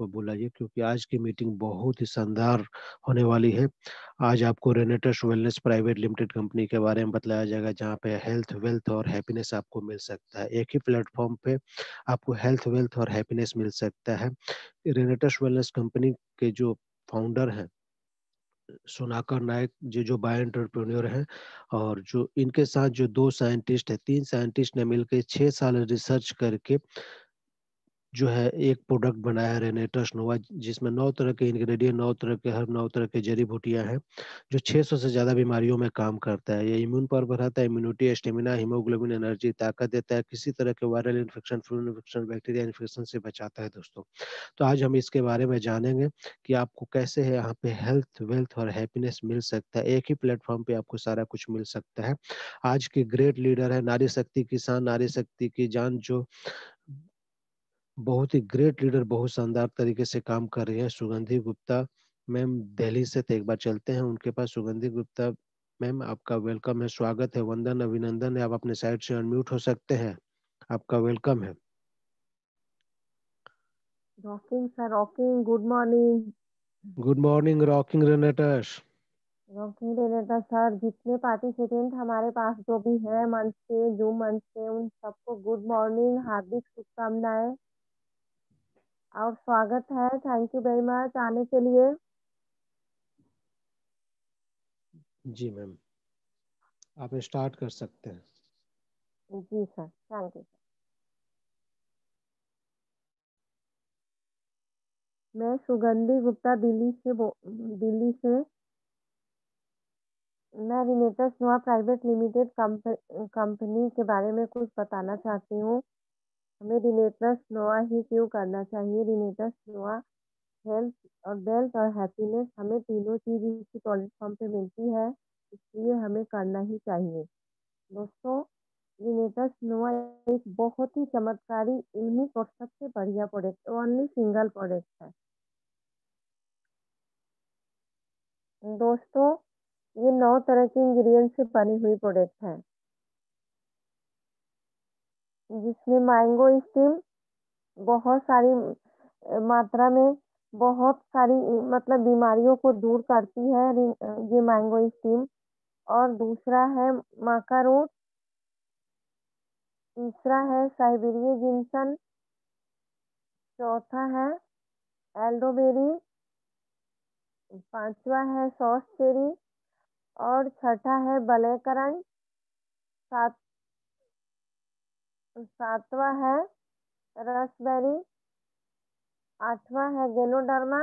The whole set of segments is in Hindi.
आपको बुलाइए क्योंकि आज की मीटिंग बहुत ही शानदार होने वाली है आज आपको Renatus wellness private limited company के बारे में बताया जाएगा जहाँ पे हेल्थ वेल्थ और हैप्पीनेस आपको मिल सकता है एक ही प्लेटफॉर्म पे आपको हेल्थ वेल्थ और हैप्पीनेस मिल सकता है रेनेटस वेलनेस कंपनी के जो फाउंडर हैं सोनाकर नायक जो जो बायो एंटरप्रेन्योर हैं और जो इनके साथ जो दो साइंटिस्ट है तीन साइंटिस्ट ने मिलकर छः साल रिसर्च करके जो है एक प्रोडक्ट बनाया है रेनेटस नोवा जिसमें नौ तरह के इंग्रेडिएंट नौ तरह के हर नौ तरह के जड़ी बूटियां हैं जो 600 से ज़्यादा बीमारियों में काम करता है ये इम्यून पावर बढ़ाता है इम्यूनिटी स्टेमिना हीमोग्लोबिन एनर्जी ताकत देता है किसी तरह के viral infection flu infection bacteria infection से बचाता है दोस्तों तो आज हम इसके बारे में जानेंगे कि आपको कैसे है यहाँ पे हेल्थ वेल्थ और हैप्पीनेस मिल सकता है एक ही प्लेटफॉर्म पे आपको सारा कुछ मिल सकता है आज के ग्रेट लीडर है नारी शक्ति किसान नारी शक्ति की जान जो बहुत ही ग्रेट लीडर बहुत शानदार तरीके से काम कर रही है सुगंधी गुप्ता मैम दिल्ली से तो एक बार चलते हैं उनके पास सुगंधी गुप्ता मैम आपका वेलकम है स्वागत है वंदन अभिनंदन है आप अपने साइड से अनम्यूट हो सकते हैं आपका वेलकम है rocking sir rocking good morning good morning rocking renators rocking renator sir जितने पार्टिसिपेंट हमारे पास जो भी है मंच से जूम मंच से उन सबको गुड मॉर्निंग हार्दिक शुभकामनाएं और स्वागत है थैंक यू वेरी मच आने के लिए जी मैम आप स्टार्ट कर सकते हैं जी सर थैंक यू मैं सुगंधी गुप्ता दिल्ली से दिल्ली से मैं रिनेटर्स नोआ प्राइवेट लिमिटेड कंपनी के बारे में कुछ बताना चाहती हूँ हमें रिलेटरस नोआ ही क्यों करना चाहिए रिलेटरस नोआ हेल्थ और वेल्थ और हैप्पीनेस हमें तीनों चीज़ इसी प्लेटफॉर्म पे मिलती है इसलिए हमें करना ही चाहिए दोस्तों रिनेटस नोआ एक बहुत ही चमत्कारी यूनिक और सबसे बढ़िया प्रोडक्ट ओनली सिंगल प्रोडक्ट है दोस्तों ये नौ तरह के इंग्रेडिएंट से बनी हुई प्रोडक्ट है जिसमें मैंगो स्टीम बहुत सारी मात्रा में बहुत सारी मतलब बीमारियों को दूर करती है ये मैंगो स्टीम और दूसरा है माका तीसरा है साइबेरिय जिनसन चौथा है एल्डोबेरी पांचवा है सॉस चेरी और छठा है बलैकरण सात सातवा है रसबेरी आठवा है गेलोडर्मा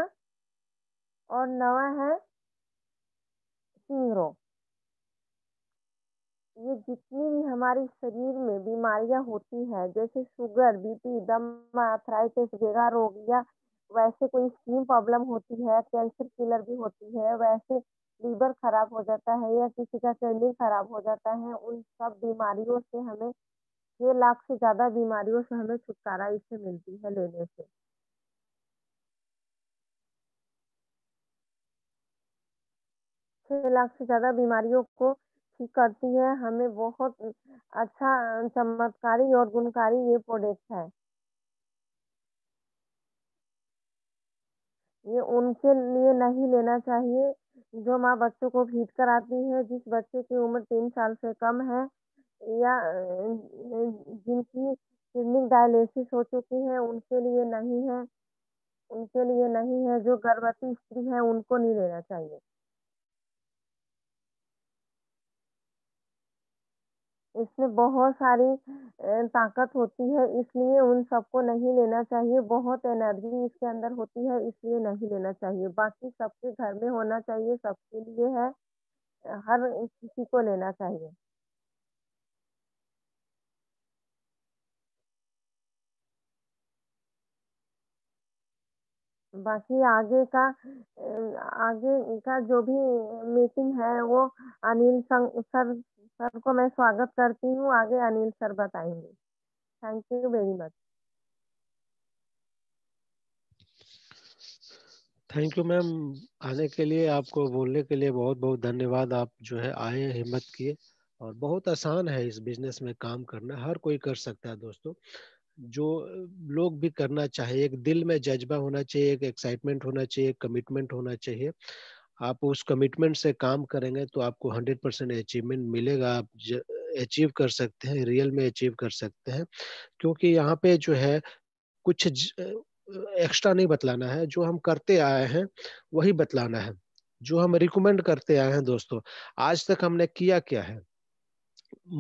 और नवा है सिंगरो ये जितनी भी हमारी शरीर में बीमारियां होती हैं जैसे शुगर बीपी दम अथराइटिस वेगा रोग या वैसे कोई स्किन प्रॉब्लम होती है कैंसर किलर भी होती है वैसे लीवर खराब हो जाता है या किसी का किडनी खराब हो जाता है उन सब बीमारियों से हमें छह लाख से ज्यादा बीमारियों से हमें छुटकारा इससे मिलती है लेने से छह लाख से ज्यादा बीमारियों को ठीक करती है हमें बहुत अच्छा चमत्कारी और गुणकारी ये प्रोडक्ट है ये उनके लिए नहीं लेना चाहिए जो माँ बच्चों को फीट कराती है जिस बच्चे की उम्र तीन साल से कम है या जिनकी किडनी डायलिसिस हो चुकी है उनके लिए नहीं है उनके लिए नहीं है जो गर्भवती स्त्री है उनको नहीं लेना चाहिए इसमें बहुत सारी ताकत होती है इसलिए उन सबको नहीं लेना चाहिए बहुत एनर्जी इसके अंदर होती है इसलिए नहीं लेना चाहिए बाकी सबके घर में होना चाहिए सबके लिए है हर किसी को लेना चाहिए बाकी आगे का आगे का जो भी मीटिंग है वो अनिल सर सर को मैं स्वागत करती हूँ आगे अनिल सर बताएंगे thank you very much thank you ma'am आने के लिए आपको बोलने के लिए बहुत बहुत धन्यवाद आप जो है आए हिम्मत किए और बहुत आसान है इस बिजनेस में काम करना हर कोई कर सकता है दोस्तों जो लोग भी करना चाहे एक दिल में जज्बा होना चाहिए एक एक्साइटमेंट होना चाहिए एक कमिटमेंट होना चाहिए आप उस कमिटमेंट से काम करेंगे तो आपको हंड्रेड परसेंट अचीवमेंट मिलेगा आप अचीव कर सकते हैं रियल में अचीव कर सकते हैं क्योंकि यहाँ पे जो है कुछ एक्स्ट्रा नहीं बतलाना है जो हम करते आए हैं वही बतलाना है जो हम रिकमेंड करते आए हैं दोस्तों आज तक हमने किया क्या है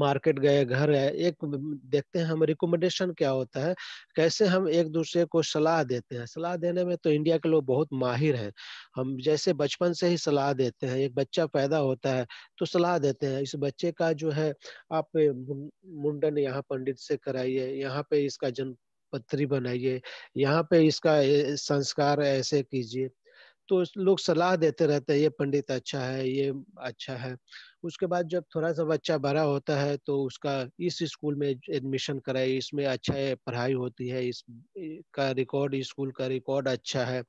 मार्केट गए घर गए एक देखते हैं हम रिकमेंडेशन क्या होता है कैसे हम एक दूसरे को सलाह देते हैं सलाह देने में तो इंडिया के लोग बहुत माहिर हैं हम जैसे बचपन से ही सलाह देते हैं एक बच्चा पैदा होता है तो सलाह देते हैं इस बच्चे का जो है आप मुंडन यहाँ पंडित से कराइए यहाँ पे इसका जन्म पत्री बनाइए यहाँ पे इसका संस्कार ऐसे कीजिए तो लोग सलाह देते रहते हैं ये पंडित अच्छा है ये अच्छा है उसके बाद जब थोड़ा सा बच्चा बड़ा होता है तो उसका इस स्कूल में एडमिशन कराए इसमें अच्छा पढ़ाई होती है इस का रिकॉर्ड स्कूल का रिकॉर्ड अच्छा है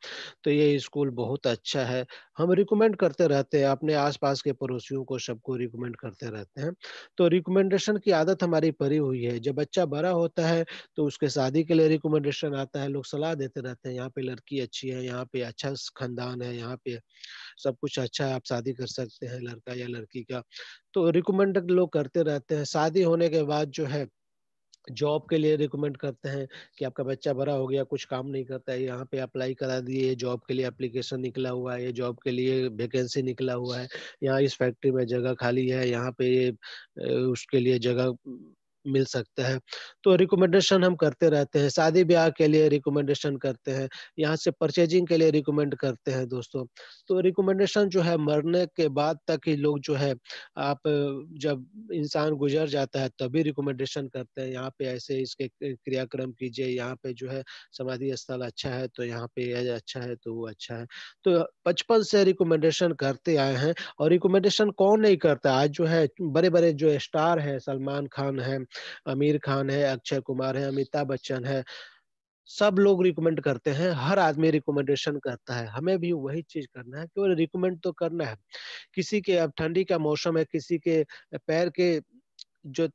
तो ये स्कूल बहुत अच्छा है हम रिकमेंड करते रहते हैं अपने आसपास के पड़ोसियों को सबको रिकमेंड करते रहते हैं तो रिकमेंडेशन की आदत हमारी पड़ी हुई है जब बच्चा बड़ा होता है तो उसके शादी के लिए रिकमेंडेशन आता है लोग सलाह देते रहते हैं यहाँ पे लड़की अच्छी है यहाँ पे अच्छा खानदान है यहाँ पे सब कुछ अच्छा है आप शादी कर सकते हैं लड़का या लड़की का तो रिकमेंड लोग करते रहते हैं शादी होने के बाद जो है जॉब के लिए रिकमेंड करते हैं कि आपका बच्चा बड़ा हो गया कुछ काम नहीं करता है यहाँ पे अप्लाई करा दिए जॉब के लिए एप्लीकेशन निकला हुआ है ये जॉब के लिए वैकेंसी निकला हुआ है यहाँ इस फैक्ट्री में जगह खाली है यहाँ पे उसके लिए जगह मिल सकता है तो रिकमेंडेशन हम करते रहते हैं शादी ब्याह के लिए रिकमेंडेशन करते हैं यहाँ से परचेजिंग के लिए रिकमेंड करते हैं दोस्तों तो रिकमेंडेशन जो है मरने के बाद तक ही लोग जो है आप जब इंसान गुजर जाता है तभी रिकमेंडेशन करते हैं यहाँ पे ऐसे इसके क्रियाक्रम कीजिए यहाँ पे जो है समाधि स्थल अच्छा है तो यहाँ पे यह अच्छा है तो वो अच्छा है तो बचपन से रिकमेंडेशन करते आए हैं और रिकमेंडेशन कौन नहीं करता आज जो है बड़े बड़े जो स्टार है सलमान खान है आमिर खान है अक्षय कुमार है अमिताभ बच्चन है सब लोग रिकमेंड करते हैं हर आदमी रिकमेंडेशन करता है हमें भी वही चीज करना है केवल रिकमेंड तो करना है किसी के अब ठंडी का मौसम है किसी के पैर के जो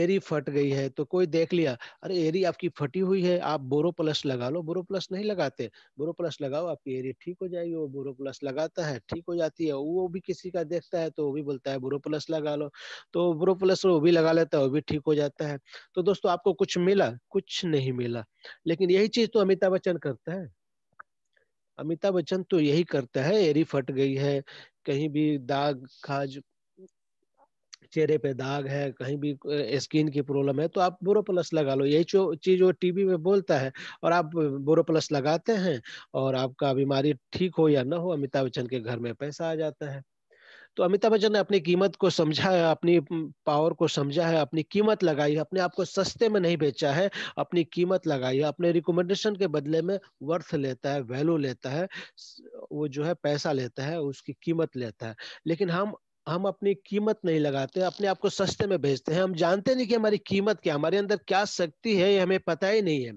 एरी फट गई है तो कोई देख लिया अरे एरी आपकी फटी हुई है आप बोरो प्लस लगा लो बोरो प्लस नहीं लगाते बोरो प्लस लगाओ आपकी एरी ठीक हो जाएगी वो बोरो प्लस लगाता है ठीक हो जाती है वो भी किसी का देखता है तो वो भी बोलता है बोरो प्लस लगा लो तो बोरो प्लस वो भी लगा लेता है वो भी ठीक हो जाता है तो दोस्तों आपको कुछ मिला कुछ नहीं मिला लेकिन यही चीज तो अमिताभ बच्चन करता है अमिताभ बच्चन तो यही करता है एरी फट गई है कहीं भी दाग खाज चेहरे पे दाग है कहीं भी स्किन की प्रॉब्लम है तो आप बोरो प्लस लगा लो यही चीज वो टीवी में बोलता है और आप बोरो प्लस लगाते हैं और आपका बीमारी ठीक हो या ना हो अमिताभ बच्चन के घर में पैसा आ जाता है तो अमिताभ बच्चन ने अपनी कीमत को समझा है अपनी पावर को समझा है अपनी कीमत लगाई है अपने आप को सस्ते में नहीं बेचा है अपनी कीमत लगाई है अपने रिकमेंडेशन के बदले में वर्थ लेता है वैल्यू लेता है वो जो है पैसा लेता है उसकी कीमत लेता है लेकिन हम हम अपनी कीमत नहीं लगाते अपने आप को सस्ते में भेजते हैं हम जानते नहीं कि हमारी कीमत क्या हमारे अंदर क्या शक्ति है ये हमें पता ही नहीं है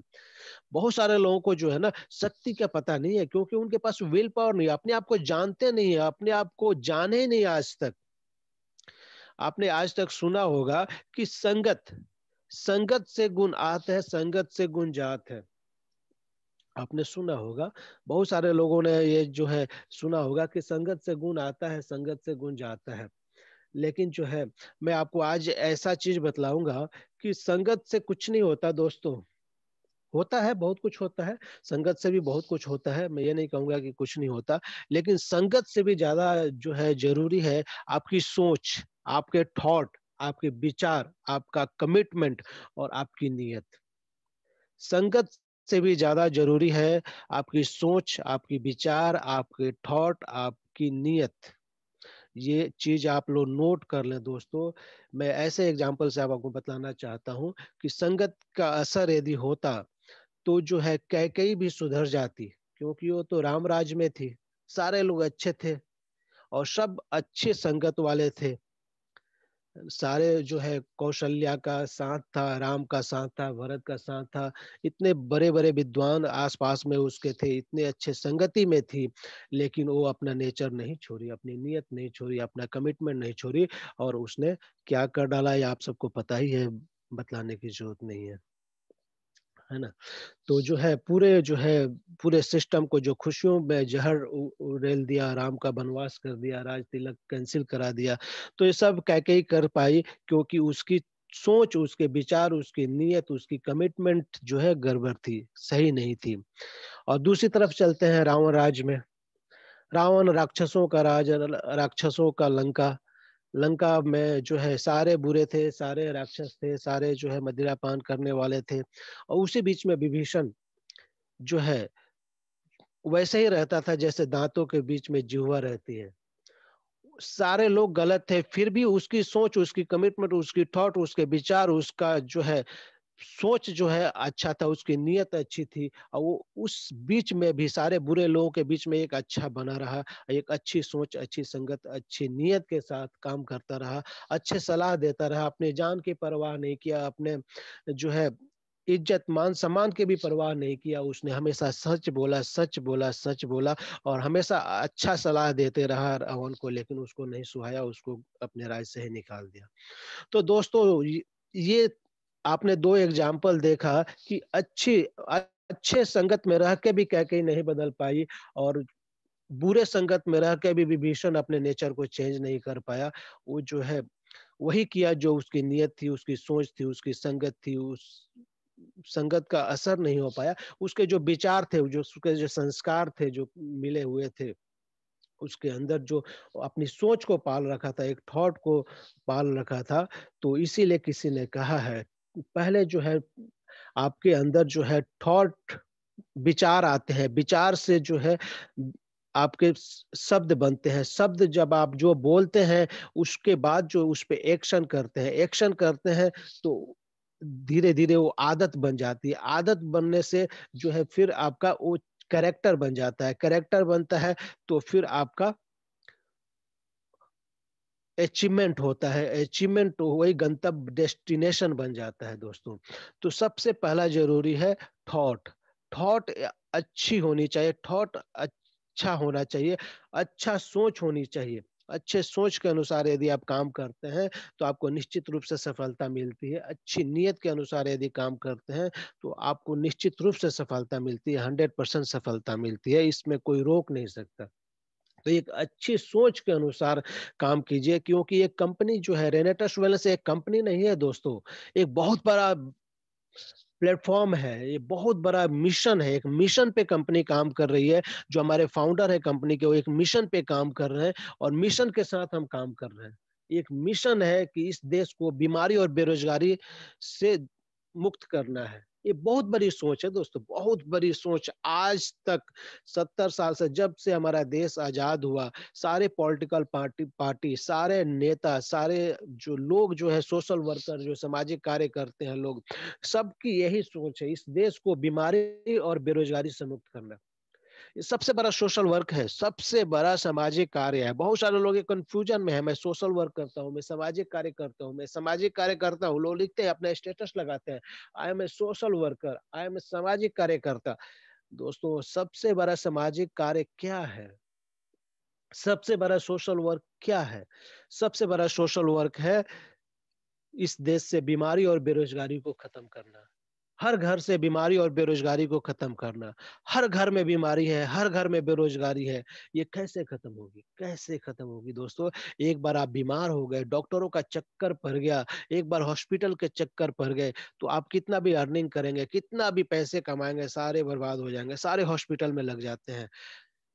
बहुत सारे लोगों को जो है ना शक्ति का पता नहीं है क्योंकि उनके पास विल पावर नहीं है अपने आप को जानते नहीं है अपने आप को जाने नहीं आज तक आपने आज तक सुना होगा कि संगत संगत से गुण आते हैं संगत से गुण जात है आपने सुना होगा बहुत सारे लोगों ने ये जो है सुना होगा कि संगत से गुण आता है संगत से गुण जाता है लेकिन जो है मैं आपको आज ऐसा चीज बतलाऊंगा कि संगत से कुछ नहीं होता दोस्तों होता है बहुत कुछ होता है संगत से भी बहुत कुछ होता है मैं ये नहीं कहूंगा कि कुछ नहीं होता लेकिन संगत से भी ज्यादा जो है जरूरी है आपकी सोच आपके थॉट आपके विचार आपका कमिटमेंट और आपकी नीयत संगत से भी ज़्यादा जरूरी है आपकी सोच आपकी विचार आपके थॉट आपकी नीयत ये चीज आप लोग नोट कर लें दोस्तों मैं ऐसे एग्जाम्पल से आपको बतलाना चाहता हूँ कि संगत का असर यदि होता तो जो है कैकई भी सुधर जाती क्योंकि वो तो राम राज में थी सारे लोग अच्छे थे और सब अच्छे संगत वाले थे सारे जो है कौशल्या का साथ था राम का साथ था भरत का साथ था इतने बड़े बड़े विद्वान आसपास में उसके थे इतने अच्छे संगति में थी लेकिन वो अपना नेचर नहीं छोड़ी अपनी नीयत नहीं छोड़ी अपना कमिटमेंट नहीं छोड़ी और उसने क्या कर डाला ये आप सबको पता ही है बतलाने की जरूरत नहीं है है ना तो जो है पूरे जो है पूरे सिस्टम को जो खुशियों में जहर रेल दिया राम का बनवास कर दिया राज तिलक कैंसिल करा दिया तो ये सब कैके कर पाई क्योंकि उसकी सोच उसके विचार उसकी नीयत उसकी कमिटमेंट जो है गड़बड़ थी सही नहीं थी और दूसरी तरफ चलते हैं रावण राज में रावण राक्षसों का राज राक्षसों का लंका लंका में जो है सारे बुरे थे सारे राक्षस थे सारे जो है मदिरा पान करने वाले थे और उसी बीच में विभीषण जो है वैसे ही रहता था जैसे दांतों के बीच में जिहुआ रहती है सारे लोग गलत थे फिर भी उसकी सोच उसकी कमिटमेंट उसकी थॉट उसके विचार उसका जो है सोच जो है अच्छा था उसकी नीयत अच्छी थी और वो उस बीच में भी सारे बुरे लोगों के बीच में एक अच्छा बना रहा एक अच्छी सोच अच्छी संगत अच्छी नीयत के साथ काम करता रहा अच्छे सलाह देता रहा अपने जान की परवाह नहीं किया अपने जो है इज्जत मान सम्मान की भी परवाह नहीं किया उसने हमेशा सच बोला सच बोला सच बोला और हमेशा अच्छा सलाह देते रहा रावण को लेकिन उसको नहीं सुहाया उसको अपने राज से ही निकाल दिया तो दोस्तों ये आपने दो एग्जाम्पल देखा कि अच्छी अच्छे संगत में रह के भी के नहीं बदल पाई और बुरे संगत में रह के भी विभीषण अपने नेचर को चेंज नहीं कर पाया वो जो है वही किया जो उसकी नियत थी उसकी सोच थी उसकी संगत थी उस संगत का असर नहीं हो पाया उसके जो विचार थे जो उसके जो संस्कार थे जो मिले हुए थे उसके अंदर जो अपनी सोच को पाल रखा था एक थॉट को पाल रखा था तो इसीलिए किसी ने कहा है पहले जो है आपके अंदर जो है थॉट विचार आते हैं विचार से जो है आपके शब्द बनते हैं शब्द जब आप जो बोलते हैं उसके बाद जो उस पर एक्शन करते हैं एक्शन करते हैं तो धीरे धीरे वो आदत बन जाती है आदत बनने से जो है फिर आपका वो करेक्टर बन जाता है करेक्टर बनता है तो फिर आपका अचीवमेंट होता है अचीवमेंट तो वही गंतव्य डेस्टिनेशन बन जाता है दोस्तों तो सबसे पहला जरूरी है थॉट थॉट अच्छी होनी चाहिए थॉट अच्छा होना चाहिए अच्छा सोच होनी चाहिए अच्छे सोच के अनुसार यदि आप काम करते हैं तो आपको निश्चित रूप से सफलता मिलती है अच्छी नीयत के अनुसार यदि काम करते हैं तो आपको निश्चित रूप से सफलता मिलती है हंड्रेड परसेंट सफलता मिलती है इसमें कोई रोक नहीं सकता तो एक अच्छी सोच के अनुसार काम कीजिए क्योंकि एक कंपनी जो है रेनेटस वेलनेस एक कंपनी नहीं है दोस्तों एक बहुत बड़ा प्लेटफॉर्म है ये बहुत बड़ा मिशन है एक मिशन पे कंपनी काम कर रही है जो हमारे फाउंडर है कंपनी के वो एक मिशन पे काम कर रहे हैं और मिशन के साथ हम काम कर रहे हैं एक मिशन है कि इस देश को बीमारी और बेरोजगारी से मुक्त करना है ये बहुत बड़ी सोच है दोस्तों बहुत बड़ी सोच आज तक सत्तर साल से जब से हमारा देश आजाद हुआ सारे पॉलिटिकल पार्टी पार्टी सारे नेता सारे जो लोग जो है सोशल वर्कर जो सामाजिक कार्य करते हैं लोग सबकी यही सोच है इस देश को बीमारी और बेरोजगारी से मुक्त करना सबसे बड़ा सोशल वर्क है सबसे बड़ा सामाजिक कार्य है बहुत सारे लोग कंफ्यूजन में है मैं सोशल वर्क करता हूँ मैं सामाजिक कार्य करता हूँ मैं सामाजिक कार्य करता हूँ लोग लिखते हैं अपना स्टेटस लगाते हैं I am a social worker I am a सामाजिक कार्यकर्ता दोस्तों सबसे बड़ा सामाजिक कार्य क्या है सबसे बड़ा सोशल वर्क क्या है सबसे बड़ा सोशल वर्क है इस देश से बीमारी और बेरोजगारी को खत्म करना हर घर से बीमारी और बेरोजगारी को खत्म करना हर घर में बीमारी है हर घर में बेरोजगारी है ये कैसे खत्म होगी कैसे खत्म होगी दोस्तों एक बार आप बीमार हो गए डॉक्टरों का चक्कर पड़ गया एक बार हॉस्पिटल के चक्कर पड़ गए तो आप कितना भी अर्निंग करेंगे कितना भी पैसे कमाएंगे सारे बर्बाद हो जाएंगे सारे हॉस्पिटल में लग जाते हैं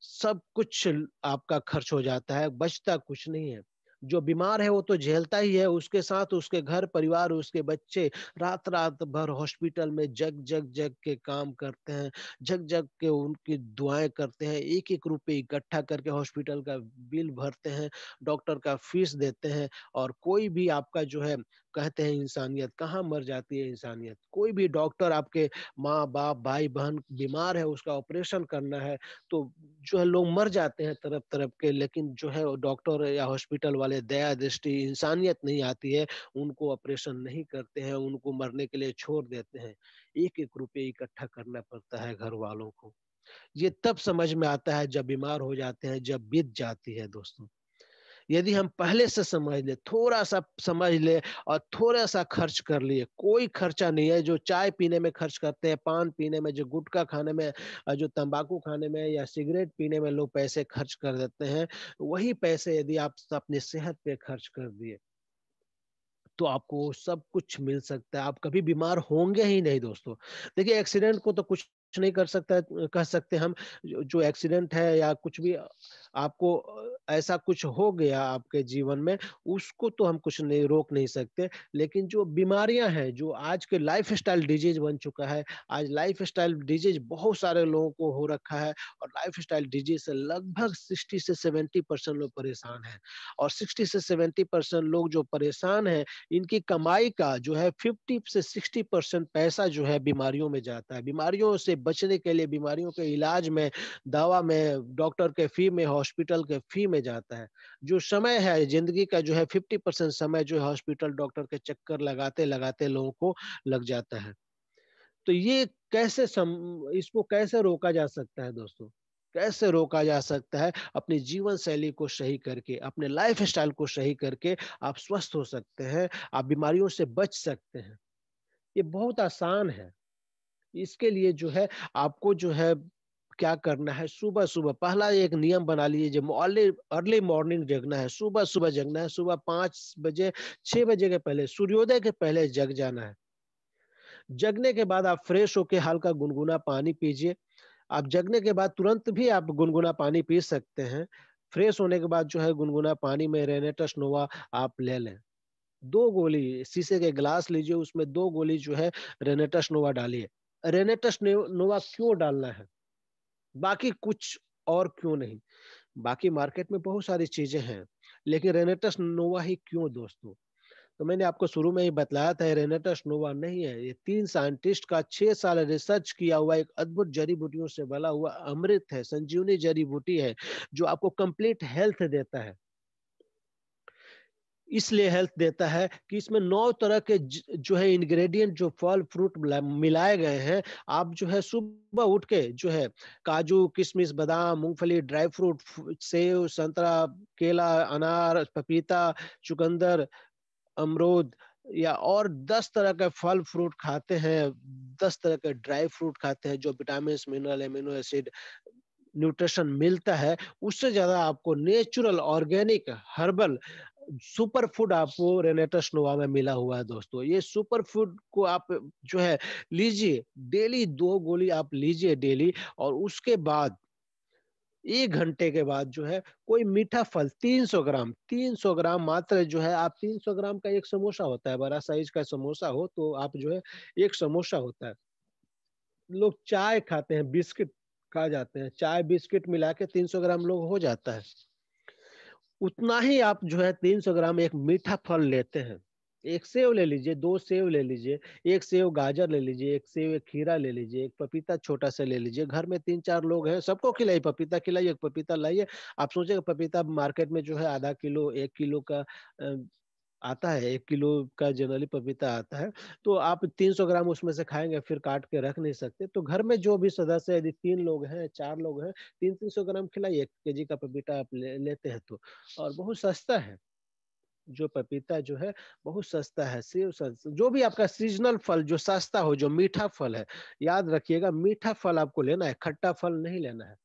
सब कुछ आपका खर्च हो जाता है बचता कुछ नहीं है जो बीमार है वो तो झेलता ही है उसके साथ उसके घर परिवार उसके बच्चे रात रात भर हॉस्पिटल में जग जग जग के काम करते हैं जग जग के उनकी दुआएं करते हैं एक एक रुपये इकट्ठा करके हॉस्पिटल का बिल भरते हैं डॉक्टर का फीस देते हैं और कोई भी आपका जो है कहते हैं इंसानियत कहाँ मर जाती है इंसानियत कोई भी डॉक्टर आपके माँ बाप भाई बहन बीमार है उसका ऑपरेशन करना है तो जो है लोग मर जाते हैं तरफ तरफ के लेकिन जो है डॉक्टर या हॉस्पिटल वाले दया दृष्टि इंसानियत नहीं आती है उनको ऑपरेशन नहीं करते हैं उनको मरने के लिए छोड़ देते हैं एक एक रुपये इकट्ठा करना पड़ता है घर वालों को ये तब समझ में आता है जब बीमार हो जाते हैं जब बीत जाती है दोस्तों यदि हम पहले से समझ ले थोड़ा सा समझ ले और थोड़ा सा खर्च कर लिए कोई खर्चा नहीं है जो चाय पीने में खर्च करते हैं पान पीने में जो गुटखा खाने में जो तंबाकू खाने में या सिगरेट पीने में लोग पैसे खर्च कर देते हैं वही पैसे यदि आप अपनी सेहत पे खर्च कर दिए तो आपको सब कुछ मिल सकता है आप कभी बीमार होंगे ही नहीं दोस्तों देखिए एक्सीडेंट को तो कुछ नहीं कर सकता है कह सकते हम जो एक्सीडेंट है या कुछ भी आपको ऐसा कुछ हो गया आपके जीवन में उसको तो हम कुछ नहीं रोक नहीं सकते लेकिन जो बीमारियां हैं जो आज के लाइफ स्टाइल डिजीज बन चुका है आज लाइफ स्टाइल डिजीज बहुत सारे लोगों को हो रखा है और लाइफ स्टाइल डिजीज से लगभग सिक्सटी से सेवेंटी परसेंट लोग परेशान हैं और सिक्सटी से सेवेंटी परसेंट लोग जो परेशान हैं इनकी कमाई का जो है फिफ्टी से सिक्सटी परसेंट पैसा जो है बीमारियों में जाता है बीमारियों से बचने के लिए बीमारियों के इलाज में दवा में डॉक्टर के फी में हॉस्पिटल के फी में जाता है जो समय है जिंदगी का जो है फिफ्टी परसेंट समय जो है हॉस्पिटल डॉक्टर के चक्कर लगाते लगाते लोगों को लग जाता है तो ये कैसे सम, इसको कैसे रोका जा सकता है दोस्तों कैसे रोका जा सकता है अपनी जीवन शैली को सही करके अपने लाइफ स्टाइल को सही करके आप स्वस्थ हो सकते हैं आप बीमारियों से बच सकते हैं ये बहुत आसान है इसके लिए जो है आपको जो है क्या करना है सुबह सुबह पहला एक नियम बना लीजिए जब अर्ली अर्ली मॉर्निंग जगना है सुबह सुबह जगना है सुबह पांच बजे छह बजे के पहले सूर्योदय के पहले जग जाना है जगने के बाद आप फ्रेश होके हल्का गुनगुना पानी पीजिए आप जगने के बाद तुरंत भी आप गुनगुना पानी पी सकते हैं फ्रेश होने के बाद जो है गुनगुना पानी में रेनेटस नोवा आप ले लें दो गोली शीशे के ग्लास लीजिए उसमें दो गोली जो है रेनेटस नोवा डालिए रेनेटस नोवा क्यों डालना है बाकी कुछ और क्यों नहीं बाकी मार्केट में बहुत सारी चीजें हैं लेकिन रेनेटस नोवा ही क्यों दोस्तों तो मैंने आपको शुरू में ही बतलाया था रेनेटस नोवा नहीं है ये तीन साइंटिस्ट का छह साल रिसर्च किया हुआ एक अद्भुत जड़ी बूटियों से बना हुआ अमृत है संजीवनी जड़ी बूटी है जो आपको कंप्लीट हेल्थ देता है इसलिए हेल्थ देता है कि इसमें नौ तरह के जो है इंग्रेडिएंट जो फल फ्रूट मिलाए गए हैं आप जो है सुबह उठ के जो है काजू किशमिश बादाम मूंगफली ड्राई फ्रूट सेब संतरा केला अनार पपीता चुकंदर अमरूद या और दस तरह के फल फ्रूट खाते हैं दस तरह के ड्राई फ्रूट खाते हैं जो vitamin mineral amino acid nutrition मिलता है उससे ज्यादा आपको natural organic herbal super food आपको रेनेटस नोवा में मिला हुआ है दोस्तों ये सुपर फूड को आप जो है लीजिए डेली दो गोली आप लीजिए डेली और उसके बाद एक घंटे के बाद जो है कोई मीठा फल 300 ग्राम 300 ग्राम मात्र जो है आप 300 ग्राम का एक समोसा होता है बड़ा साइज का समोसा हो तो आप जो है एक समोसा होता है लोग चाय खाते हैं बिस्किट खा जाते हैं चाय बिस्किट मिला के 300 ग्राम लोग हो जाता है उतना ही आप जो है तीन सौ ग्राम एक मीठा फल लेते हैं एक सेव ले लीजिए दो सेव ले लीजिए एक सेव गाजर ले लीजिए एक सेव एक खीरा ले लीजिए एक पपीता छोटा सा ले लीजिए घर में तीन चार लोग हैं सबको खिलाइए पपीता खिलाइए एक पपीता लाइए आप सोचिए पपीता मार्केट में जो है आधा किलो एक किलो का आता है एक किलो का जनरली पपीता आता है तो आप 300 ग्राम उसमें से खाएंगे फिर काट के रख नहीं सकते तो घर में जो भी सदस्य यदि तीन लोग हैं चार लोग हैं तीन तीन सौ ग्राम खिलाई एक के का पपीता आप ले, लेते हैं तो और बहुत सस्ता है जो पपीता जो है बहुत सस्ता है जो भी आपका सीजनल फल जो सस्ता हो जो मीठा फल है याद रखिएगा मीठा फल आपको लेना है खट्टा फल नहीं लेना है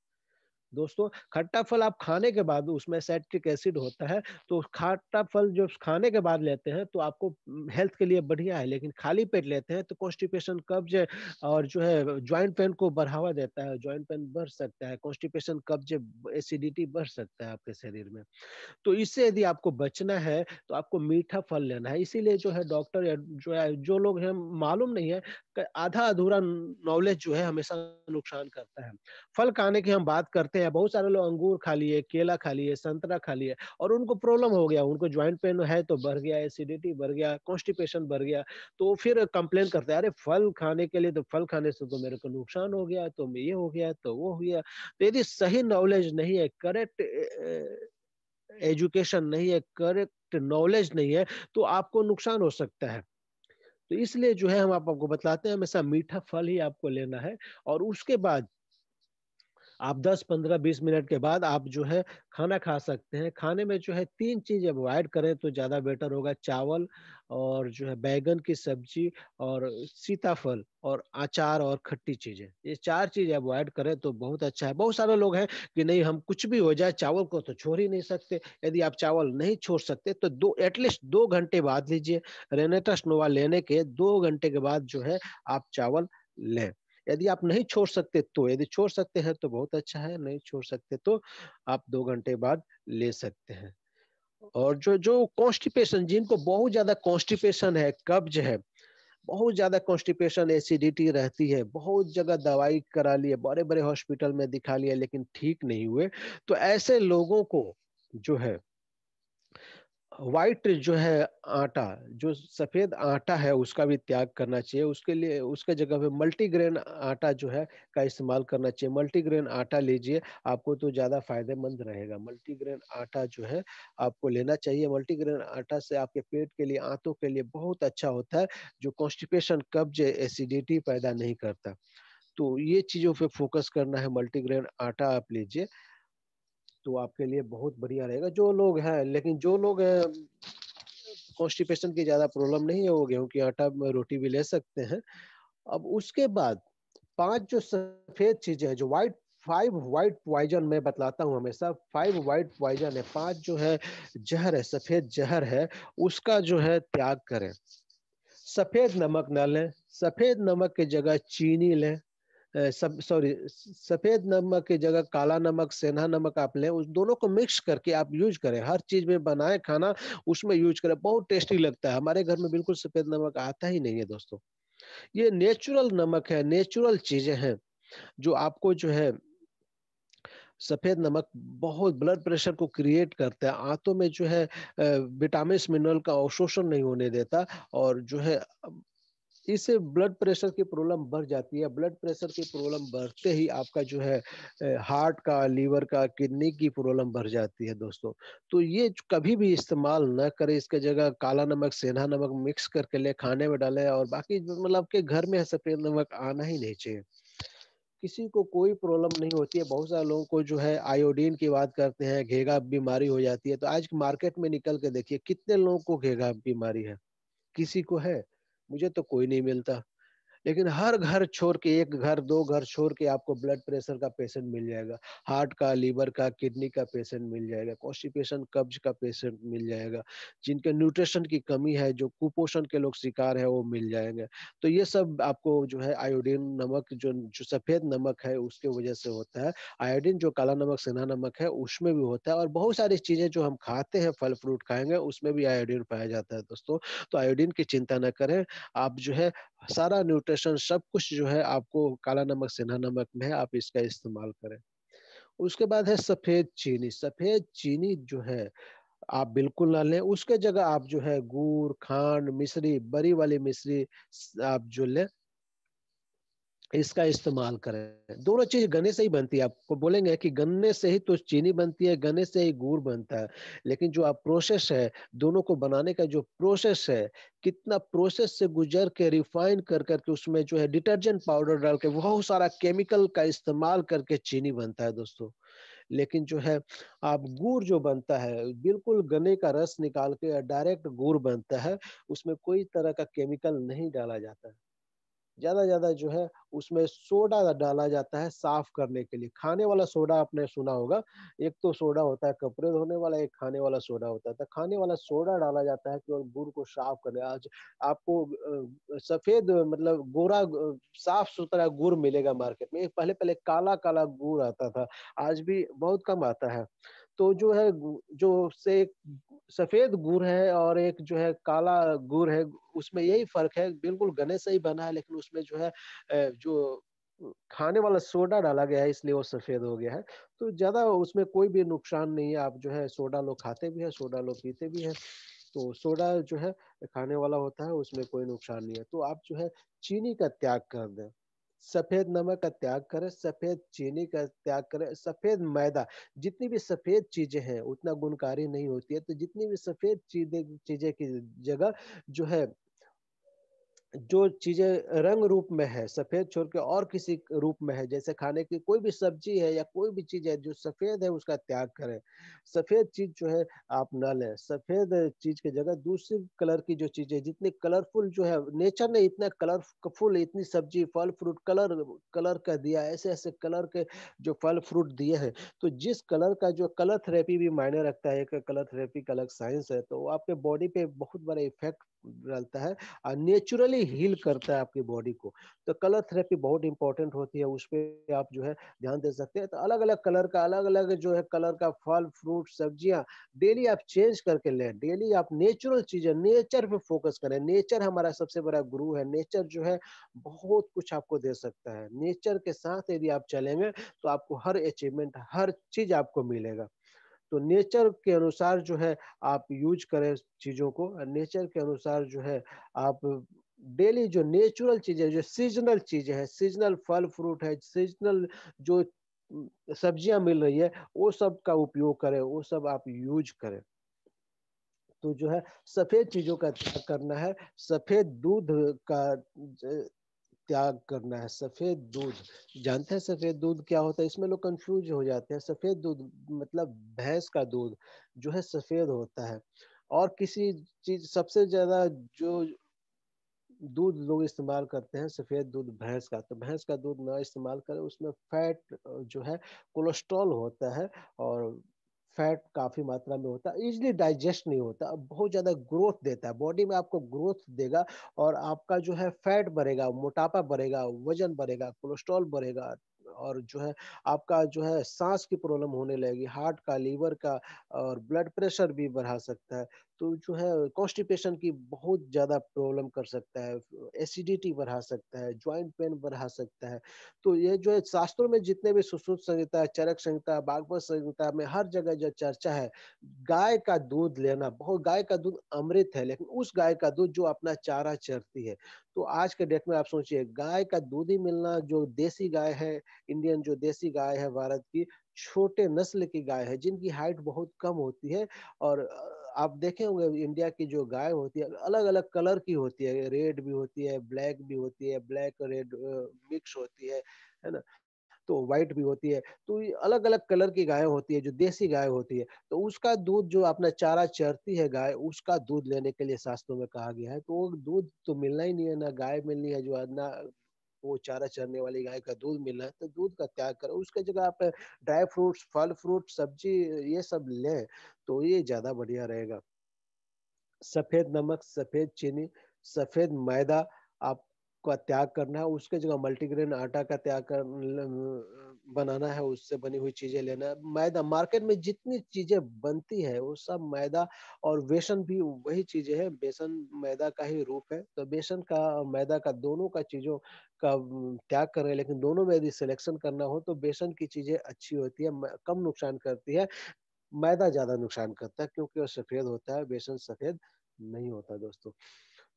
दोस्तों खट्टा फल आप खाने के बाद उसमें सेट्रिक एसिड होता है तो खट्टा फल जो खाने के बाद लेते हैं तो आपको हेल्थ के लिए बढ़िया है लेकिन खाली पेट लेते हैं तो कॉन्स्टिपेशन कब्ज और जो है ज्वाइंट पेन को बढ़ावा देता है ज्वाइंट पेन बढ़ सकता है कॉन्स्टिपेशन कब्ज एसिडिटी बढ़ सकता है आपके शरीर में तो इससे यदि आपको बचना है तो आपको मीठा फल लेना है इसीलिए जो है डॉक्टर जो है जो लोग हैं मालूम नहीं है आधा अधूरा नॉलेज जो है हमेशा नुकसान करता है फल खाने की हम बात करते देखते हैं बहुत सारे लोग अंगूर खा लिए केला खा लिए संतरा खा लिए और उनको प्रॉब्लम हो गया उनको ज्वाइंट पेन है तो बढ़ गया एसिडिटी बढ़ गया कॉन्स्टिपेशन बढ़ गया तो फिर कंप्लेन करते हैं अरे फल खाने के लिए तो फल खाने से तो मेरे को नुकसान हो गया तो ये हो गया तो वो हो गया तो यदि सही नॉलेज नहीं है करेक्ट एजुकेशन नहीं है करेक्ट नॉलेज नहीं है तो आपको नुकसान हो सकता है तो इसलिए जो है हम आप आपको बतलाते हैं हमेशा मीठा फल ही आपको लेना है और उसके बाद आप 10 15 20 मिनट के बाद आप जो है खाना खा सकते हैं खाने में जो है तीन चीज अवॉइड करें तो ज्यादा बेटर होगा चावल और जो है बैगन की सब्जी और सीताफल और अचार और खट्टी चीजें ये चार चीज अवॉइड करें तो बहुत अच्छा है बहुत सारे लोग हैं कि नहीं हम कुछ भी हो जाए चावल को तो छोड़ ही नहीं सकते यदि आप चावल नहीं छोड़ सकते तो दो एटलीस्ट दो घंटे बाद लीजिए नोवा लेने के दो घंटे के बाद जो है आप चावल लें यदि आप नहीं छोड़ सकते तो यदि छोड़ सकते हैं तो बहुत अच्छा है नहीं छोड़ सकते तो आप दो घंटे बाद ले सकते हैं और जो जो कॉन्स्टिपेशन जिनको बहुत ज्यादा कॉन्स्टिपेशन है कब्ज है बहुत ज़्यादा कॉन्स्टिपेशन एसिडिटी रहती है बहुत जगह दवाई करा लिए बड़े बड़े हॉस्पिटल में दिखा लिया लेकिन ठीक नहीं हुए तो ऐसे लोगों को जो है वाइट जो है आटा जो सफेद आटा है उसका भी त्याग करना चाहिए उसके लिए उसके जगह पे मल्टीग्रेन आटा जो है का इस्तेमाल करना चाहिए मल्टीग्रेन आटा लीजिए आपको तो ज़्यादा फायदेमंद रहेगा मल्टीग्रेन आटा जो है आपको लेना चाहिए मल्टीग्रेन आटा से आपके पेट के लिए आंतों के लिए बहुत अच्छा होता है जो कॉन्स्टिपेशन कब्ज एसिडिटी पैदा नहीं करता तो ये चीज़ों पर फोकस करना है मल्टीग्रेन आटा आप लीजिए तो आपके लिए बहुत बढ़िया रहेगा जो लोग हैं लेकिन जो लोग कॉन्स्टिपेशन की ज़्यादा प्रॉब्लम नहीं है वो गेहूँ की आटा रोटी भी ले सकते हैं अब उसके बाद पांच जो सफ़ेद चीज़ें हैं जो व्हाइट फाइव व्हाइट पॉइजन मैं बतलाता हूँ हमेशा फाइव व्हाइट पॉइजन है पांच जो है जहर है सफ़ेद जहर है उसका जो है त्याग करें सफ़ेद नमक न लें सफ़ेद नमक की जगह चीनी लें सॉरी सफेद नमक की जगह काला नमक सेंधा नमक आप लें उस दोनों को मिक्स करके आप यूज करें हर चीज में बनाए खाना उसमें यूज करें बहुत टेस्टी लगता है हमारे घर में बिल्कुल सफेद नमक आता ही नहीं है दोस्तों ये नेचुरल नमक है नेचुरल चीजें हैं जो आपको जो है सफेद नमक बहुत ब्लड प्रेशर को क्रिएट करता है आंतों में जो है विटामिन मिनरल का अवशोषण नहीं होने देता और जो है इससे ब्लड प्रेशर की प्रॉब्लम बढ़ जाती है ब्लड प्रेशर की प्रॉब्लम बढ़ते ही आपका जो है हार्ट का लीवर का किडनी की प्रॉब्लम बढ़ जाती है दोस्तों तो ये कभी भी इस्तेमाल न करें इसके जगह काला नमक सेंधा नमक मिक्स करके ले खाने में डालें और बाकी मतलब के घर में सफेद नमक आना ही नहीं चाहिए किसी को कोई प्रॉब्लम नहीं होती है बहुत सारे लोगों को जो है आयोडीन की बात करते हैं घेगा बीमारी हो जाती है तो आज मार्केट में निकल के देखिए कितने लोगों को घेगा बीमारी है किसी को है मुझे तो कोई नहीं मिलता लेकिन हर घर छोड़ के एक घर दो घर छोड़ के आपको ब्लड प्रेशर का पेशेंट मिल जाएगा हार्ट का लीवर का किडनी का पेशेंट मिल जाएगा कॉन्स्टिपेशन कब्ज का पेशेंट मिल जाएगा जिनके न्यूट्रिशन की कमी है जो कुपोषण के लोग शिकार है वो मिल जाएंगे तो ये सब आपको जो है आयोडीन नमक जो जो सफेद नमक है उसके वजह से होता है आयोडीन जो काला नमक सेना नमक है उसमें भी होता है और बहुत सारी चीजें जो हम खाते हैं फल फ्रूट खाएंगे उसमें भी आयोडीन पाया जाता है दोस्तों तो आयोडीन की चिंता ना करें आप जो है सारा न्यूट्रिशन सब कुछ जो है आपको काला नमक सिन्हा नमक में है आप इसका इस्तेमाल करें उसके बाद है सफेद चीनी सफेद चीनी जो है आप बिल्कुल ना लें उसके जगह आप जो है गुड़ खांड मिश्री बड़ी वाली मिश्री आप जो लें इसका इस्तेमाल करें दोनों चीज गन्ने से ही बनती है आपको बोलेंगे कि गन्ने से ही तो चीनी बनती है गन्ने से ही गुड़ बनता है लेकिन जो आप प्रोसेस है दोनों को बनाने का जो प्रोसेस है कितना प्रोसेस से गुजर के रिफाइन कर करके उसमें जो है डिटर्जेंट पाउडर डाल के बहुत सारा केमिकल का इस्तेमाल करके चीनी बनता है दोस्तों लेकिन जो है आप गुड़ जो बनता है बिल्कुल गन्ने का रस निकाल के डायरेक्ट गुड़ बनता है उसमें कोई तरह का केमिकल नहीं डाला जाता है ज़्यादा ज़्यादा जो है उसमें सोडा डाला जाता है साफ करने के लिए खाने वाला सोडा आपने सुना होगा एक तो सोडा होता है कपड़े धोने वाला एक खाने वाला सोडा होता है तो खाने वाला सोडा डाला जाता है केवल गुड़ को साफ करने आज आपको सफेद मतलब गोरा साफ सुथरा गुड़ मिलेगा मार्केट में पहले पहले काला काला गुड़ आता था आज भी बहुत कम आता है तो जो है जो से एक सफेद गुड़ है और एक जो है काला गुड़ है उसमें यही फर्क है बिल्कुल गने से ही बना है लेकिन उसमें जो है जो खाने वाला सोडा डाला गया है इसलिए वो सफेद हो गया है तो ज्यादा उसमें कोई भी नुकसान नहीं है आप जो है सोडा लोग खाते भी है सोडा लोग पीते भी है तो सोडा जो है खाने वाला होता है उसमें कोई नुकसान नहीं है तो आप जो है चीनी का त्याग कर दें सफेद नमक का त्याग करें सफेद चीनी का त्याग करें सफेद मैदा जितनी भी सफेद चीजें हैं उतना गुणकारी नहीं होती है तो जितनी भी सफेद चीजें चीजें की जगह जो है जो चीजें रंग रूप में है सफेद छोड़ के और किसी रूप में है जैसे खाने की कोई भी सब्जी है या कोई भी चीज है जो सफेद है उसका त्याग करें सफेद चीज जो है आप ना लें सफेद चीज की जगह दूसरी कलर की जो चीजें जितनी कलरफुल जो है नेचर ने इतना कलरफुल इतनी सब्जी फल फ्रूट कलर कलर का दिया ऐसे ऐसे कलर के जो फल फ्रूट दिए हैं तो जिस कलर का जो कलर थेरेपी भी मायने रखता है कलर थेरेपी का अलग साइंस है तो आपके बॉडी पे बहुत बड़ा इफेक्ट डालता है और नेचुरली हील करता है आपकी बॉडी को तो कलर थेरेपी बहुत इंपॉर्टेंट होती है उस पर आप जो है ध्यान दे सकते हैं तो अलग अलग कलर का अलग अलग जो है कलर का फल फ्रूट सब्जियां डेली आप चेंज करके लें डेली आप नेचुरल चीजें नेचर पे फोकस करें नेचर हमारा सबसे बड़ा गुरु है नेचर जो है बहुत कुछ आपको दे सकता है नेचर के साथ यदि आप चलेंगे तो आपको हर अचीवमेंट हर चीज आपको मिलेगा तो नेचर के अनुसार जो है आप यूज करें चीज़ों को नेचर के अनुसार जो है आप डेली जो नेचुरल चीज़ें जो सीजनल चीज़ें हैं सीजनल फल फ्रूट है सीजनल जो सब्जियां मिल रही है वो सब का उपयोग करें वो सब आप यूज करें तो जो है सफेद चीजों का त्याग करना है सफेद दूध का त्याग करना है सफेद दूध जानते हैं सफेद दूध क्या होता है इसमें लोग कंफ्यूज हो जाते हैं सफेद दूध मतलब भैंस का दूध जो है सफेद होता है और किसी चीज सबसे ज्यादा जो दूध लोग इस्तेमाल करते हैं सफेद दूध भैंस का तो भैंस का दूध ना इस्तेमाल करें उसमें फैट जो है कोलेस्ट्रॉल होता है और फैट काफी मात्रा में होता है इजिली डाइजेस्ट नहीं होता बहुत ज्यादा ग्रोथ देता है बॉडी में आपको ग्रोथ देगा और आपका जो है फैट बढ़ेगा मोटापा बढ़ेगा वजन बढ़ेगा कोलेस्ट्रॉल बढ़ेगा और जो है आपका जो है सांस की प्रॉब्लम होने लगेगी हार्ट का लीवर का और ब्लड प्रेशर भी बढ़ा सकता है तो जो है कॉन्स्टिपेशन की बहुत ज़्यादा प्रॉब्लम कर सकता है एसिडिटी बढ़ा सकता है ज्वाइंट पेन बढ़ा सकता है तो ये जो है शास्त्रों में जितने भी सुश्रुत संहिता चरक संहिता बागवत संहिता में हर जगह जो चर्चा है गाय का दूध लेना बहुत गाय का दूध अमृत है लेकिन उस गाय का दूध जो अपना चारा चरती है तो आज के डेट में आप सोचिए गाय का दूध ही मिलना जो देसी गाय है इंडियन जो देसी गाय है भारत की छोटे नस्ल की गाय है जिनकी हाइट बहुत कम होती है और आप देखे होंगे इंडिया की जो गाय होती है अलग अलग कलर की होती है रेड भी होती है ब्लैक भी होती है ब्लैक रेड मिक्स होती है है ना तो व्हाइट भी होती है तो ये अलग अलग कलर की गाय होती है जो देसी गाय होती है तो उसका दूध जो अपना चारा चरती है गाय उसका दूध लेने के लिए शास्त्रों में कहा गया है तो वो दूध तो मिलना ही नहीं है ना गाय मिलनी है जो ना वो चारा चरने वाली गाय का दूध मिलना है तो दूध का त्याग करो उसके जगह आप ड्राई फ्रूट्स फल फ्रूट सब्जी ये सब लें तो ये ज़्यादा बढ़िया रहेगा सफ़ेद नमक सफ़ेद चीनी सफ़ेद मैदा आपका त्याग करना है उसके जगह मल्टीग्रेन आटा का त्याग कर बनाना है उससे बनी हुई चीज़ें लेना है मैदा मार्केट में जितनी चीज़ें बनती है वो सब मैदा और बेसन भी वही चीज़ें हैं बेसन मैदा का ही रूप है तो बेसन का मैदा का दोनों का चीज़ों का त्याग कर रहे हैं लेकिन दोनों में यदि सिलेक्शन करना हो तो बेसन की चीज़ें अच्छी होती है कम नुकसान करती है मैदा ज़्यादा नुकसान करता है क्योंकि वो सफ़ेद होता है बेसन सफ़ेद नहीं होता दोस्तों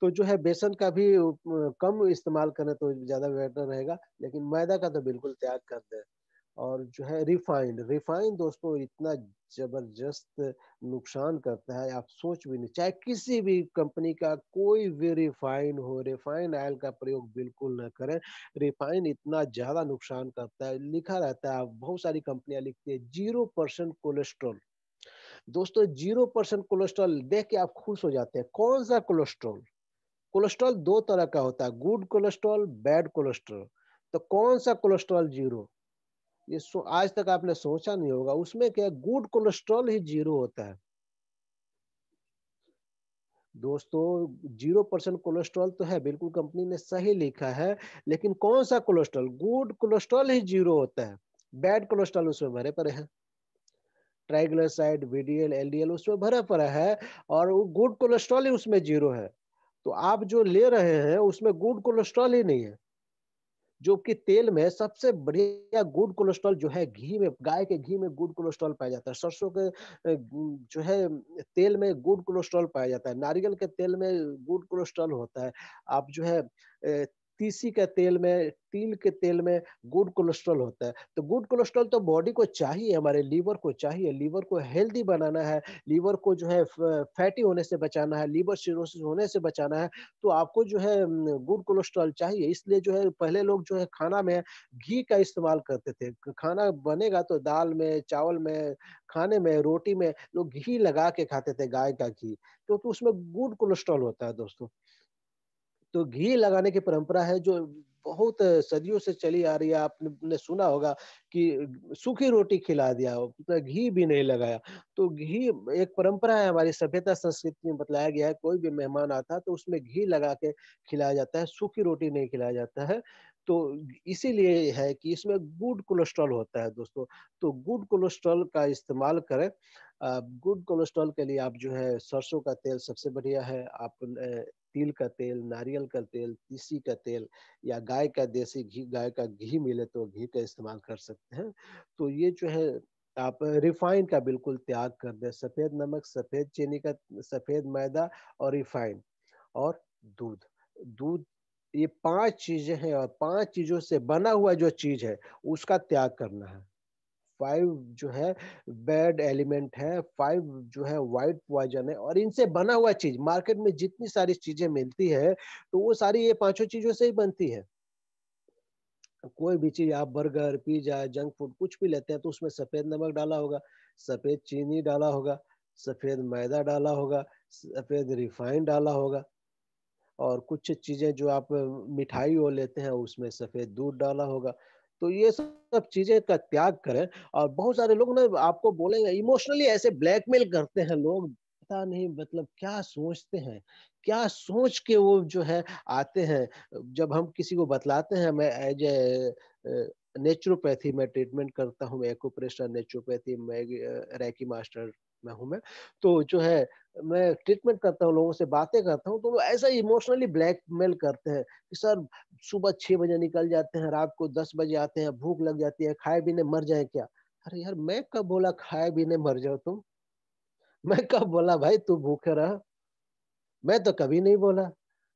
तो जो है बेसन का भी कम इस्तेमाल करें तो ज़्यादा बेटर रहेगा लेकिन मैदा का तो बिल्कुल त्याग कर दें और जो है रिफाइंड रिफाइंड दोस्तों इतना जबरदस्त नुकसान करता है आप सोच भी नहीं चाहे किसी भी कंपनी का कोई भी रिफाइन हो रिफाइन ऑयल का प्रयोग बिल्कुल न करें रिफाइन इतना ज़्यादा नुकसान करता है लिखा रहता है बहुत सारी कंपनियां लिखती है जीरो परसेंट कोलेस्ट्रॉल दोस्तों जीरो परसेंट कोलेस्ट्रॉल देख के आप खुश हो जाते हैं कौन सा कोलेस्ट्रॉल कोलेस्ट्रॉल दो तरह का होता है गुड कोलेस्ट्रॉल बैड कोलेस्ट्रॉल तो कौन सा कोलेस्ट्रॉल जीरो ये आज तक आपने सोचा नहीं होगा उसमें क्या गुड कोलेस्ट्रॉल ही जीरो होता है दोस्तों जीरो परसेंट कोलेस्ट्रॉल तो है बिल्कुल कंपनी ने सही लिखा है लेकिन कौन सा कोलेस्ट्रॉल गुड कोलेस्ट्रॉल ही जीरो होता है बैड कोलेस्ट्रॉल उसमें भरे पड़े हैं ट्राइग्लिसराइड वीडीएल एलडीएल उसमें भरा पड़ा है और वो गुड कोलेस्ट्रॉल ही उसमें जीरो है तो आप जो ले रहे हैं उसमें गुड कोलेस्ट्रॉल ही नहीं है जो कि तेल में सबसे बढ़िया गुड कोलेस्ट्रॉल जो है घी में गाय के घी में गुड कोलेस्ट्रॉल पाया जाता है सरसों के जो है तेल में गुड कोलेस्ट्रॉल पाया जाता है नारियल के तेल में गुड कोलेस्ट्रॉल होता है आप जो है तीसी के तेल में तिल के तेल में गुड कोलेस्ट्रॉल होता है तो गुड कोलेस्ट्रॉल तो बॉडी को चाहिए हमारे लीवर को चाहिए लीवर को हेल्दी बनाना है लीवर को जो है फैटी होने से बचाना है लीवर सिरोसिस होने से बचाना है तो आपको जो है गुड कोलेस्ट्रॉल चाहिए इसलिए जो है पहले लोग जो है खाना में घी का इस्तेमाल करते थे खाना बनेगा तो दाल में चावल में खाने में रोटी में लोग घी लगा के खाते थे गाय का घी क्योंकि तो, तो उसमें गुड कोलेस्ट्रॉल होता है दोस्तों तो घी लगाने की परंपरा है जो बहुत सदियों से चली आ रही है आपने सुना होगा कि सूखी रोटी खिला दिया घी भी नहीं लगाया तो घी एक परंपरा है हमारी सभ्यता संस्कृति में बताया गया है कोई भी मेहमान आता है तो उसमें घी लगा के खिलाया जाता है सूखी रोटी नहीं खिलाया जाता है तो इसीलिए है कि इसमें गुड कोलेस्ट्रॉल होता है दोस्तों तो गुड कोलेस्ट्रॉल का इस्तेमाल करें गुड कोलेस्ट्रॉल के लिए आप जो है सरसों का तेल सबसे बढ़िया है आप तिल का तेल नारियल का तेल तीसी का तेल या गाय का देसी घी गाय का घी मिले तो घी का इस्तेमाल कर सकते हैं तो ये जो है आप रिफाइन का बिल्कुल त्याग कर दें सफ़ेद नमक सफ़ेद चीनी का सफ़ेद मैदा और रिफाइन और दूध दूध ये पांच चीज़ें हैं और पांच चीज़ों से बना हुआ जो चीज़ है उसका त्याग करना है फाइव जो है बैड एलिमेंट है फाइव जो है वाइट पॉइजन है और इनसे बना हुआ चीज मार्केट में जितनी सारी चीजें मिलती है तो वो सारी ये पांचों चीजों से ही बनती है कोई भी चीज आप बर्गर पिज्जा जंक फूड कुछ भी लेते हैं तो उसमें सफेद नमक डाला होगा सफेद चीनी डाला होगा सफेद मैदा डाला होगा सफेद रिफाइंड डाला होगा और कुछ चीजें जो आप मिठाई वो लेते हैं उसमें सफेद दूध डाला होगा तो ये सब चीजें का त्याग करें और बहुत सारे लोग ना आपको बोलेंगे इमोशनली ऐसे ब्लैकमेल करते हैं लोग पता नहीं मतलब क्या सोचते हैं क्या सोच के वो जो है आते हैं जब हम किसी को बतलाते हैं मैं एज ए नेचुरोपैथी में ट्रीटमेंट करता हूँ मैं एक्यूप्रेशर नेचुरोपैथी मैं रैकी मास्टर मैं हूँ मैं तो जो है मैं ट्रीटमेंट करता हूँ लोगों से बातें करता हूँ तो लोग ऐसा इमोशनली ब्लैकमेल करते हैं कि सर सुबह छः बजे निकल जाते हैं रात को दस बजे आते हैं भूख लग जाती है खाए बिना मर जाए क्या अरे यार मैं कब बोला खाए बिना मर जाओ तुम मैं कब बोला भाई तू भूखे रहा मैं तो कभी नहीं बोला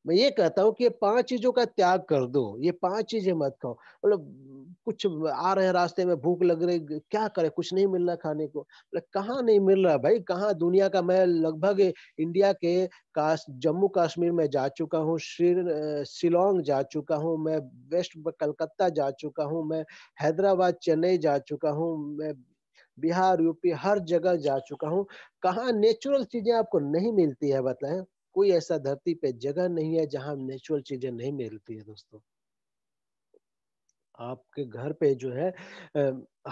मैं ये कहता हूँ कि ये पांच चीजों का त्याग कर दो ये पांच चीजें मत खाओ मतलब कुछ आ रहे हैं रास्ते में भूख लग रही क्या करे कुछ नहीं मिल रहा खाने को मतलब कहाँ नहीं मिल रहा भाई कहाँ दुनिया का मैं लगभग इंडिया के काश जम्मू कश्मीर में जा चुका हूँ शिलोंग जा चुका हूँ मैं वेस्ट कलकत्ता जा चुका हूँ मैं हैदराबाद चेन्नई जा चुका हूँ मैं बिहार यूपी हर जगह जा चुका हूँ कहाँ नेचुरल चीजें आपको नहीं मिलती है बताएं कोई ऐसा धरती पे जगह नहीं है जहां नेचुरल चीजें नहीं मिलती है दोस्तों आपके घर पे जो है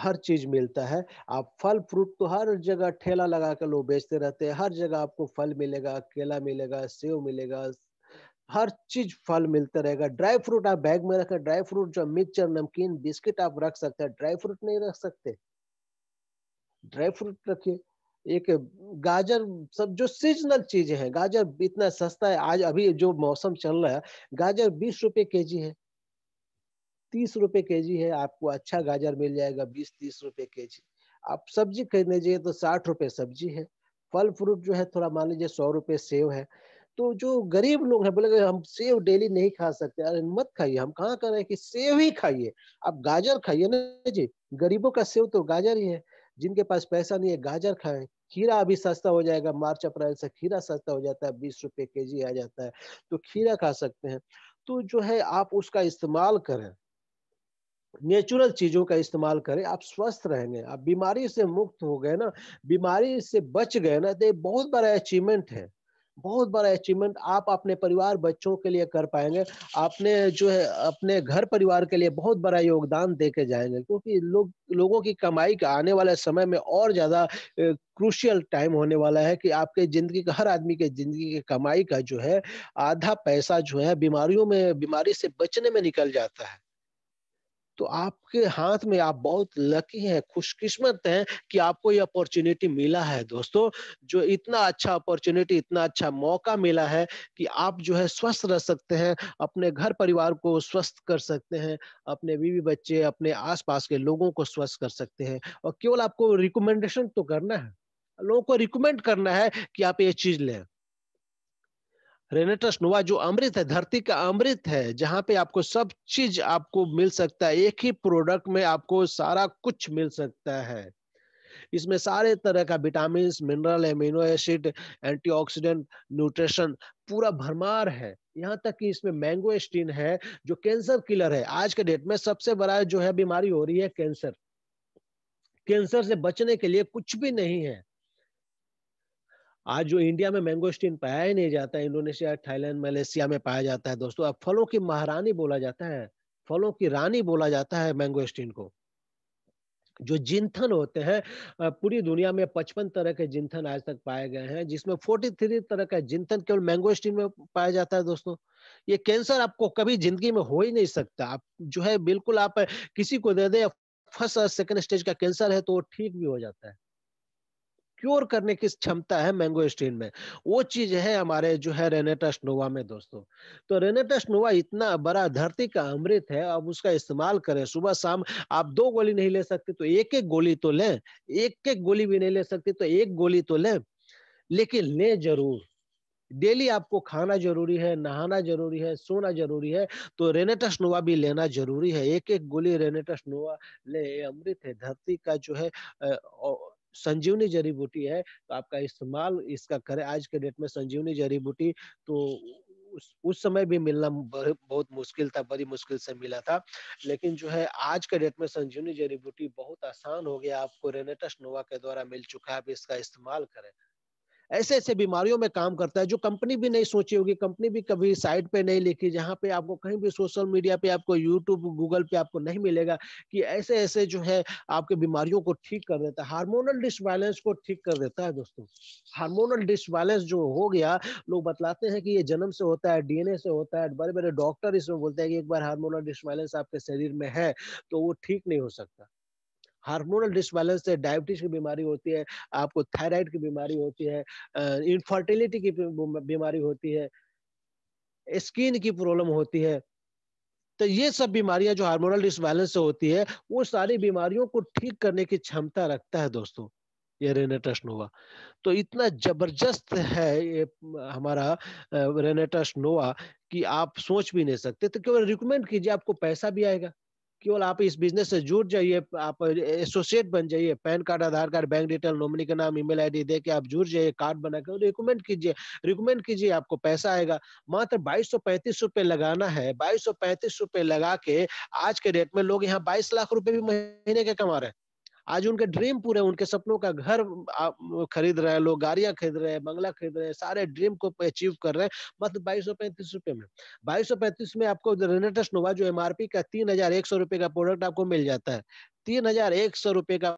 हर चीज मिलता है आप फल फ्रूट तो हर जगह ठेला लगा कर लोग बेचते रहते हैं हर जगह आपको फल मिलेगा केला मिलेगा सेब मिलेगा हर चीज फल मिलता रहेगा ड्राई फ्रूट आप बैग में रखें ड्राई फ्रूट जो मिक्सचर नमकीन बिस्किट आप रख सकते हैं ड्राई फ्रूट नहीं रख सकते ड्राई फ्रूट रखिए एक गाजर सब जो सीजनल चीजें हैं गाजर इतना सस्ता है आज अभी जो मौसम चल रहा है गाजर बीस रुपए के जी है तीस रुपए के जी है आपको अच्छा गाजर मिल जाएगा बीस तीस रुपए के जी आप सब्जी खरीदने जाइए तो साठ रुपए सब्जी है फल फ्रूट जो है थोड़ा मान लीजिए सौ रुपए सेव है तो जो गरीब लोग हैं बोले हम सेव डेली नहीं खा सकते अरे मत खाइए हम कहाँ कर रहे हैं कि सेव ही खाइए आप गाजर खाइए ना जी गरीबों का सेव तो गाजर ही है जिनके पास पैसा नहीं है गाजर खाएं खीरा अभी सस्ता हो जाएगा मार्च अप्रैल से खीरा सस्ता हो जाता है बीस रुपये के जी आ जाता है तो खीरा खा सकते हैं तो जो है आप उसका इस्तेमाल करें नेचुरल चीजों का इस्तेमाल करें आप स्वस्थ रहेंगे आप बीमारी से मुक्त हो गए ना बीमारी से बच गए ना तो ये बहुत बड़ा अचीवमेंट है बहुत बड़ा अचीवमेंट आप अपने परिवार बच्चों के लिए कर पाएंगे आपने जो है अपने घर परिवार के लिए बहुत बड़ा योगदान दे के जाएंगे क्योंकि लोग लोगों की कमाई का आने वाले समय में और ज़्यादा क्रूशियल टाइम होने वाला है कि आपके ज़िंदगी का हर आदमी के ज़िंदगी की कमाई का जो है आधा पैसा जो है बीमारियों में बीमारी से बचने में निकल जाता है तो आपके हाथ में आप बहुत लकी हैं खुशकिस्मत हैं कि आपको ये अपॉर्चुनिटी मिला है दोस्तों जो इतना अच्छा अपॉर्चुनिटी इतना अच्छा मौका मिला है कि आप जो है स्वस्थ रह सकते हैं अपने घर परिवार को स्वस्थ कर सकते हैं अपने बीवी बच्चे अपने आस के लोगों को स्वस्थ कर सकते हैं और केवल आपको रिकमेंडेशन तो करना है लोगों को रिकमेंड करना है कि आप ये चीज लें रेनेटस नोवा जो अमृत है धरती का अमृत है जहाँ पे आपको सब चीज आपको मिल सकता है एक ही प्रोडक्ट में आपको सारा कुछ मिल सकता है इसमें सारे तरह का vitamin mineral amino acid antioxidant nutrition पूरा भरमार है यहाँ तक कि इसमें मैंगो स्टीन है जो कैंसर किलर है आज के डेट में सबसे बड़ा जो है बीमारी हो रही है कैंसर कैंसर से बचने के लिए कुछ भी नहीं है आज जो इंडिया में मैंगोस्टीन पाया ही नहीं जाता है इंडोनेशिया थाईलैंड मलेशिया में पाया जाता है दोस्तों अब फलों की महारानी बोला जाता है फलों की रानी बोला जाता है मैंगोस्टीन को जो जिंथन होते हैं पूरी दुनिया में पचपन तरह के जिंथन आज तक पाए गए हैं जिसमें फोर्टी थ्री तरह का जिंथन केवल मैंगोस्टीन में पाया जाता है दोस्तों ये कैंसर आपको कभी जिंदगी में हो ही नहीं सकता आप जो है बिल्कुल आप किसी को दे दे फर्स्ट और सेकेंड स्टेज का कैंसर है तो ठीक भी हो जाता है क्योर करने की क्षमता है मैंगो स्ट्रीन में वो चीज है हमारे जो है रेनेटस नोवा में दोस्तों तो रेनेटस नोवा इतना बड़ा धरती का अमृत है अब उसका इस्तेमाल करें सुबह शाम आप दो गोली नहीं ले सकते तो एक एक गोली तो लें एक एक गोली भी नहीं ले सकते तो एक गोली तो लें लेकिन ले जरूर डेली आपको खाना जरूरी है नहाना जरूरी है सोना जरूरी है तो रेनेटस नोवा भी लेना जरूरी है एक एक गोली रेनेटस नोवा ले अमृत है धरती का जो है संजीवनी जड़ी बूटी है तो आपका इस्तेमाल इसका करें आज के डेट में संजीवनी जड़ी बूटी तो उस उस समय भी मिलना बहुत मुश्किल था बड़ी मुश्किल से मिला था लेकिन जो है आज के डेट में संजीवनी जड़ी बूटी बहुत आसान हो गया आपको रेनेटस नोवा के द्वारा मिल चुका है आप इसका इस्तेमाल करें ऐसे ऐसे बीमारियों में काम करता है जो कंपनी भी नहीं सोची होगी कंपनी भी कभी साइट पे नहीं लिखी जहाँ पे आपको कहीं भी सोशल मीडिया पे आपको यूट्यूब गूगल पे आपको नहीं मिलेगा कि ऐसे ऐसे जो है आपके बीमारियों को ठीक कर देता है हार्मोनल डिसबैलेंस को ठीक कर देता है दोस्तों हार्मोनल डिसबैलेंस जो हो गया लोग बतलाते हैं कि ये जन्म से होता है डीएनए से होता है बड़े बड़े डॉक्टर इसमें बोलते हैं कि एक बार हार्मोनल डिसबैलेंस आपके शरीर में है तो वो ठीक नहीं हो सकता हार्मोनल डिसबैलेंस से डायबिटीज की बीमारी होती है आपको थायराइड की बीमारी होती है इनफर्टिलिटी की बीमारी होती है स्किन की प्रॉब्लम होती है तो ये सब बीमारियां जो हार्मोनल डिसबैलेंस से होती है वो सारी बीमारियों को ठीक करने की क्षमता रखता है दोस्तों ये रेनेटस नोवा तो इतना जबरदस्त है ये हमारा रेनेटस नोवा कि आप सोच भी नहीं सकते तो केवल रिकमेंड कीजिए आपको पैसा भी आएगा केवल आप इस बिजनेस से जुड़ जाइए आप एसोसिएट बन जाइए PAN card Aadhaar card bank detail nominee का नाम ईमेल आईडी दे के आप जुड़ जाइए कार्ड बनाकर रिकमेंड कीजिए रिकमेंड कीजिए आपको पैसा आएगा मात्र बाईस सौ पैंतीस रुपये लगाना है बाईस सौ पैंतीस रुपये लगा के आज के डेट में लोग यहाँ बाईस लाख रुपए भी महीने के कमा रहे हैं आज उनके ड्रीम पूरे उनके सपनों का घर खरीद रहे हैं लोग गाड़ियां खरीद रहे हैं बंगला खरीद रहे हैं सारे ड्रीम को अचीव कर रहे हैं मतलब बाईस सौ पैंतीस रुपए में बाईस सौ पैंतीस में आपको रेनेटस नोवा जो एमआरपी का तीन हजार एक सौ रुपए का प्रोडक्ट आपको मिल जाता है तीन हजार एक सौ रुपए का